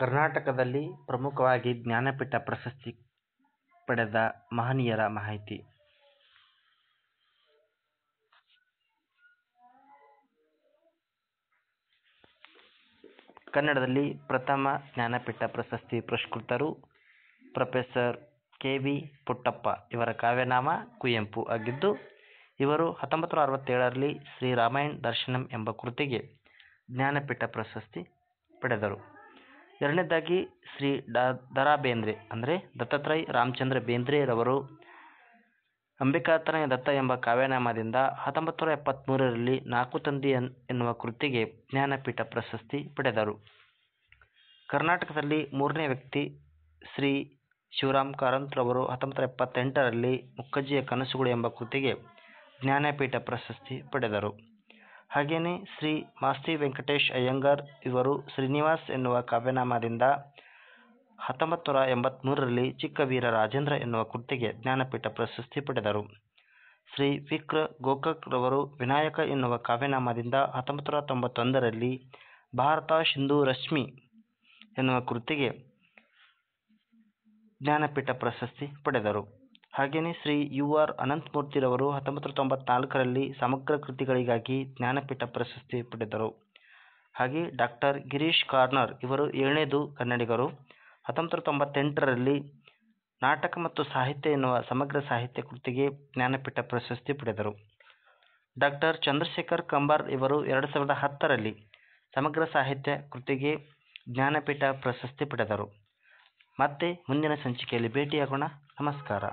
ಕರ್ನಾಟಕದಲ್ಲಿ ಪ್ರಮುಖವಾಗಿ ಜ್ಞಾನಪೀಠ ಪ್ರಶಸ್ತಿ ಪಡೆದ ಮಹನೀಯರ ಮಾಹಿತಿ ಕನ್ನಡದಲ್ಲಿ ಪ್ರಥಮ ಜ್ಞಾನಪೀಠ ಪ್ರಶಸ್ತಿ ಪುರಸ್ಕೃತರು ಪ್ರೊಫೆಸರ್ ಕೆ ವಿ ಪುಟ್ಟಪ್ಪ ಇವರ ಕಾವ್ಯನಾಮ ಕುವೆಂಪು ಆಗಿದ್ದು ಇವರು ಹತ್ತೊಂಬತ್ತು ನೂರ ಅರವತ್ತೇಳರಲ್ಲಿ ಶ್ರೀ ರಾಮಾಯಣ ದರ್ಶನಂ ಎಂಬ ಕೃತಿಗೆ ಜ್ಞಾನಪೀಠ ಪ್ರಶಸ್ತಿ ಪಡೆದರು ಎರಡನೇದಾಗಿ ಶ್ರೀ ದ ದರಾ ಬೇಂದ್ರೆ ಅಂದರೆ ದತ್ತಾತ್ರೇಯ ರಾಮಚಂದ್ರ ಬೇಂದ್ರೆಯವರು ಅಂಬಿಕಾತನಯ ದತ್ತ ಎಂಬ ಕಾವ್ಯನಾಮದಿಂದ ಹತ್ತೊಂಬತ್ತು ನೂರ ಎಪ್ಪತ್ತ್ಮೂರರಲ್ಲಿ ನಾಲ್ಕು ತಂದಿ ಎನ್ ಎನ್ನುವ ಕೃತಿಗೆ ಜ್ಞಾನಪೀಠ ಪ್ರಶಸ್ತಿ ಪಡೆದರು ಕರ್ನಾಟಕದಲ್ಲಿ ಮೂರನೇ ವ್ಯಕ್ತಿ ಶ್ರೀ ಶಿವರಾಮ ರವರು ಹತ್ತೊಂಬತ್ತು ನೂರ ಎಪ್ಪತ್ತೆಂಟರಲ್ಲಿ ಮುಕ್ಕಜ್ಜಿಯ ಕನಸುಗಳು ಎಂಬ ಕೃತಿಗೆ ಜ್ಞಾನಪೀಠ ಪ್ರಶಸ್ತಿ ಪಡೆದರು ಹಾಗೆಯೇ ಶ್ರೀ ಮಾಸ್ತಿ ವೆಂಕಟೇಶ್ ಅಯ್ಯಂಗಾರ್ ಇವರು ಶ್ರೀನಿವಾಸ್ ಎನ್ನುವ ಕಾವ್ಯನಾಮದಿಂದ ಹತ್ತೊಂಬತ್ತು ನೂರ ಎಂಬತ್ತ್ಮೂರರಲ್ಲಿ ಚಿಕ್ಕ ವೀರ ರಾಜೇಂದ್ರ ಎನ್ನುವ ಕೃತಿಗೆ ಜ್ಞಾನಪೀಠ ಪ್ರಶಸ್ತಿ ಪಡೆದರು ಶ್ರೀ ವಿಕ್ರ ಗೋಕಕ್ ರವರು ವಿನಾಯಕ ಎನ್ನುವ ಕಾವ್ಯನಾಮದಿಂದ ಹತ್ತೊಂಬತ್ತು ನೂರ ತೊಂಬತ್ತೊಂದರಲ್ಲಿ ಭಾರತ ಸಿಂಧೂ ರಶ್ಮಿ ಎನ್ನುವ ಕೃತಿಗೆ ಜ್ಞಾನಪೀಠ ಪ್ರಶಸ್ತಿ ಪಡೆದರು ಹಾಗೆಯೇ ಶ್ರೀ ಯು ಆರ್ ಅನಂತಮೂರ್ತಿರವರು ಹತ್ತೊಂಬತ್ತು ತೊಂಬತ್ನಾಲ್ಕರಲ್ಲಿ ಸಮಗ್ರ ಕೃತಿಗಳಿಗಾಗಿ ಜ್ಞಾನಪೀಠ ಪ್ರಶಸ್ತಿ ಪಡೆದರು ಹಾಗೆ ಡಾಕ್ಟರ್ ಗಿರೀಶ್ ಕಾರ್ನರ್ ಇವರು ಏಳನೇದು ಕನ್ನಡಿಗರು ಹತ್ತೊಂಬತ್ತು ತೊಂಬತ್ತೆಂಟರಲ್ಲಿ ನಾಟಕ ಮತ್ತು ಸಾಹಿತ್ಯ ಎನ್ನುವ ಸಮಗ್ರ ಸಾಹಿತ್ಯ ಕೃತಿಗೆ ಜ್ಞಾನಪೀಠ ಪ್ರಶಸ್ತಿ ಪಡೆದರು ಡಾಕ್ಟರ್ ಚಂದ್ರಶೇಖರ್ ಕಂಬಾರ್ ಇವರು ಎರಡು ಸಾವಿರದ ಹತ್ತರಲ್ಲಿ ಸಮಗ್ರ ಸಾಹಿತ್ಯ ಕೃತಿಗೆ ಜ್ಞಾನಪೀಠ ಪ್ರಶಸ್ತಿ ಪಡೆದರು ಮತ್ತೆ ಮುಂದಿನ ಸಂಚಿಕೆಯಲ್ಲಿ ಭೇಟಿಯಾಗೋಣ ನಮಸ್ಕಾರ